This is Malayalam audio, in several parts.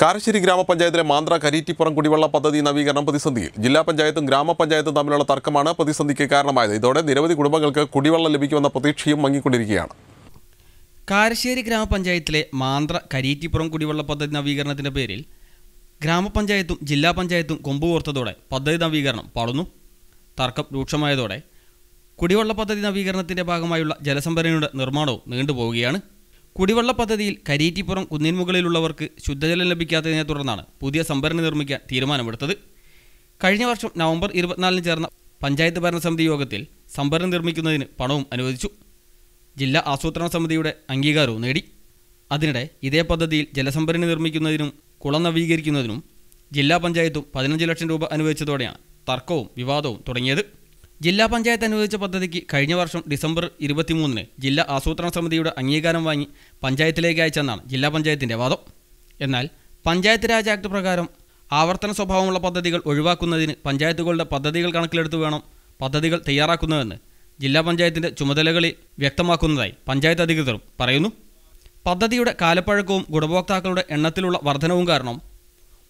കാരശ്ശേരി ഗ്രാമപഞ്ചായത്തിലെ മാന്ത്ര കരീറ്റിപ്പുറം കുടിവെള്ള പദ്ധതി നവീകരണം പ്രതിസന്ധിയിൽ ജില്ലാ പഞ്ചായത്തും ഗ്രാമപഞ്ചായത്തും തമ്മിലുള്ള തർക്കമാണ് പ്രതിസന്ധിക്ക് കാരണമായത് ഇതോടെ നിരവധി കുടുംബങ്ങൾക്ക് കുടിവെള്ളം ലഭിക്കുമെന്ന പ്രതീക്ഷയും മങ്ങിക്കൊണ്ടിരിക്കുകയാണ് കാരശ്ശേരി ഗ്രാമപഞ്ചായത്തിലെ മാന്ത്ര കരീറ്റിപ്പുറം കുടിവെള്ള പദ്ധതി നവീകരണത്തിന്റെ പേരിൽ ഗ്രാമപഞ്ചായത്തും ജില്ലാ പഞ്ചായത്തും കൊമ്പുകോർത്തതോടെ പദ്ധതി നവീകരണം പളന്നു തർക്കം രൂക്ഷമായതോടെ കുടിവെള്ള പദ്ധതി നവീകരണത്തിന്റെ ഭാഗമായുള്ള ജലസംഭരണിയുടെ നിർമ്മാണവും നീണ്ടുപോവുകയാണ് കുടിവെള്ള പദ്ധതിയിൽ കരീറ്റിപ്പുറം കുന്നിൻമുകളിലുള്ളവർക്ക് ശുദ്ധജലം ലഭിക്കാത്തതിനെ തുടർന്നാണ് പുതിയ സംഭരണി നിർമ്മിക്കാൻ തീരുമാനമെടുത്തത് കഴിഞ്ഞ വർഷം നവംബർ ഇരുപത്തിനാലിന് ചേർന്ന പഞ്ചായത്ത് ഭരണസമിതി യോഗത്തിൽ സംഭരണി നിർമ്മിക്കുന്നതിന് പണവും അനുവദിച്ചു ജില്ലാ ആസൂത്രണ സമിതിയുടെ അംഗീകാരവും നേടി അതിനിടെ ഇതേ പദ്ധതിയിൽ ജലസംഭരണി നിർമ്മിക്കുന്നതിനും കുളം നവീകരിക്കുന്നതിനും ജില്ലാ പഞ്ചായത്തും പതിനഞ്ച് ലക്ഷം രൂപ അനുവദിച്ചതോടെയാണ് തർക്കവും വിവാദവും തുടങ്ങിയത് ജില്ലാ പഞ്ചായത്ത് അനുവദിച്ച പദ്ധതിക്ക് കഴിഞ്ഞ വർഷം ഡിസംബർ ഇരുപത്തിമൂന്നിന് ജില്ലാ ആസൂത്രണ സമിതിയുടെ അംഗീകാരം വാങ്ങി പഞ്ചായത്തിലേക്ക് അയച്ചെന്നാണ് ജില്ലാ പഞ്ചായത്തിൻ്റെ വാദം എന്നാൽ പഞ്ചായത്ത് രാജ് ആക്ട് പ്രകാരം ആവർത്തന സ്വഭാവമുള്ള പദ്ധതികൾ ഒഴിവാക്കുന്നതിന് പഞ്ചായത്തുകളുടെ പദ്ധതികൾ കണക്കിലെടുത്ത് വേണം പദ്ധതികൾ തയ്യാറാക്കുന്നതെന്ന് ജില്ലാ പഞ്ചായത്തിൻ്റെ ചുമതലകളിൽ വ്യക്തമാക്കുന്നതായി പഞ്ചായത്ത് അധികൃതരും പറയുന്നു പദ്ധതിയുടെ കാലപ്പഴക്കവും ഗുണഭോക്താക്കളുടെ എണ്ണത്തിലുള്ള വർധനവും കാരണം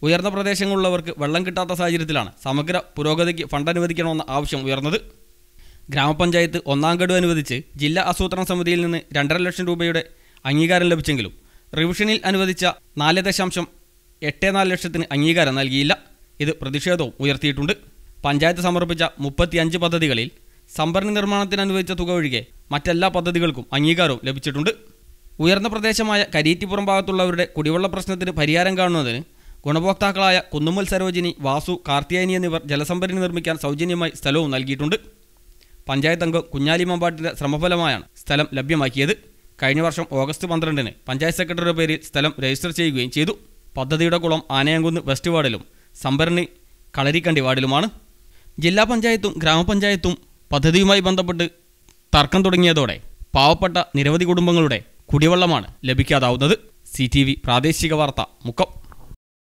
ഉയർന്ന പ്രദേശങ്ങളുള്ളവർക്ക് വെള്ളം കിട്ടാത്ത സാഹചര്യത്തിലാണ് സമഗ്ര പുരോഗതിക്ക് ഫണ്ട് അനുവദിക്കണമെന്ന ആവശ്യം ഉയർന്നത് ഗ്രാമപഞ്ചായത്ത് ഒന്നാം ഗഡു അനുവദിച്ച് ജില്ലാ ആസൂത്രണ സമിതിയിൽ നിന്ന് രണ്ടര ലക്ഷം രൂപയുടെ അംഗീകാരം ലഭിച്ചെങ്കിലും റിവിഷനിൽ അനുവദിച്ച നാല് ദശാംശം എട്ട് നാല് ലക്ഷത്തിന് അംഗീകാരം നൽകിയില്ല ഇത് പ്രതിഷേധവും ഉയർത്തിയിട്ടുണ്ട് പഞ്ചായത്ത് സമർപ്പിച്ച മുപ്പത്തിയഞ്ച് പദ്ധതികളിൽ സംഭരണ നിർമ്മാണത്തിന് അനുവദിച്ച തുക ഒഴികെ മറ്റെല്ലാ പദ്ധതികൾക്കും അംഗീകാരവും ലഭിച്ചിട്ടുണ്ട് ഉയർന്ന പ്രദേശമായ കരീറ്റിപ്പുറം ഭാഗത്തുള്ളവരുടെ കുടിവെള്ള പ്രശ്നത്തിന് പരിഹാരം കാണുന്നതിന് ഗുണഭോക്താക്കളായ കുന്നുമ്മൽ സരോജിനി വാസു കാർത്തിയാനി എന്നിവർ ജലസംഭരണി നിർമ്മിക്കാൻ സൗജന്യമായി സ്ഥലവും നൽകിയിട്ടുണ്ട് പഞ്ചായത്ത് അംഗം കുഞ്ഞാലി മമ്പാട്ടിൻ്റെ ശ്രമഫലമായാണ് സ്ഥലം ലഭ്യമാക്കിയത് കഴിഞ്ഞ വർഷം ഓഗസ്റ്റ് പന്ത്രണ്ടിന് പഞ്ചായത്ത് സെക്രട്ടറിയുടെ പേരിൽ സ്ഥലം രജിസ്റ്റർ ചെയ്യുകയും ചെയ്തു പദ്ധതിയുടെ കുളം ആനയംകുന്ന് വെസ്റ്റ് വാർഡിലും സംഭരണി കളരിക്കണ്ടി വാർഡിലുമാണ് ജില്ലാ പഞ്ചായത്തും ഗ്രാമപഞ്ചായത്തും പദ്ധതിയുമായി ബന്ധപ്പെട്ട് തർക്കം തുടങ്ങിയതോടെ പാവപ്പെട്ട നിരവധി കുടുംബങ്ങളുടെ കുടിവെള്ളമാണ് ലഭിക്കാതാവുന്നത് സി പ്രാദേശിക വാർത്ത മുക്കം